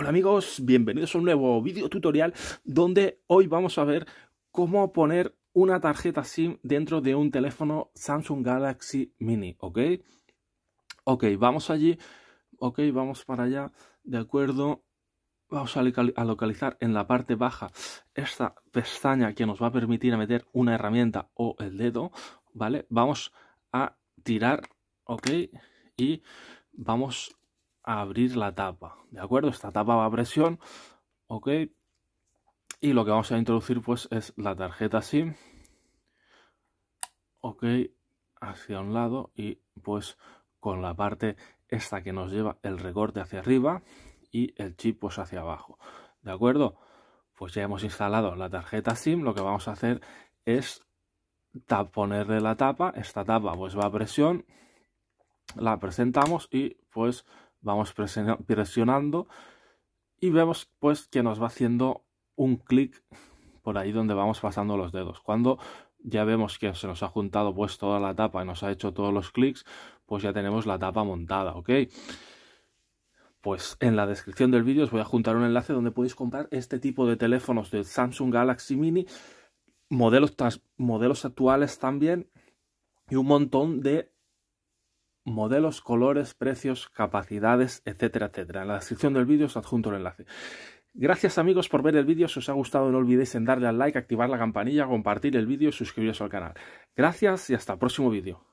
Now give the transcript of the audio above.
Hola amigos, bienvenidos a un nuevo video tutorial donde hoy vamos a ver cómo poner una tarjeta SIM dentro de un teléfono Samsung Galaxy Mini, ¿ok? Ok, vamos allí, ok, vamos para allá, de acuerdo, vamos a localizar en la parte baja esta pestaña que nos va a permitir meter una herramienta o el dedo, ¿vale? Vamos a tirar, ¿ok? Y vamos abrir la tapa, ¿de acuerdo? Esta tapa va a presión, ok, y lo que vamos a introducir pues es la tarjeta SIM, ok, hacia un lado y pues con la parte esta que nos lleva el recorte hacia arriba y el chip pues hacia abajo, ¿de acuerdo? Pues ya hemos instalado la tarjeta SIM, lo que vamos a hacer es de la tapa, esta tapa pues va a presión, la presentamos y pues vamos presionando y vemos pues que nos va haciendo un clic por ahí donde vamos pasando los dedos. Cuando ya vemos que se nos ha juntado pues toda la tapa y nos ha hecho todos los clics, pues ya tenemos la tapa montada, ¿ok? Pues en la descripción del vídeo os voy a juntar un enlace donde podéis comprar este tipo de teléfonos de Samsung Galaxy Mini, modelos, modelos actuales también, y un montón de modelos, colores, precios, capacidades, etcétera, etcétera. En la descripción del vídeo os adjunto el enlace. Gracias amigos por ver el vídeo, si os ha gustado no olvidéis en darle al like, activar la campanilla, compartir el vídeo y suscribiros al canal. Gracias y hasta el próximo vídeo.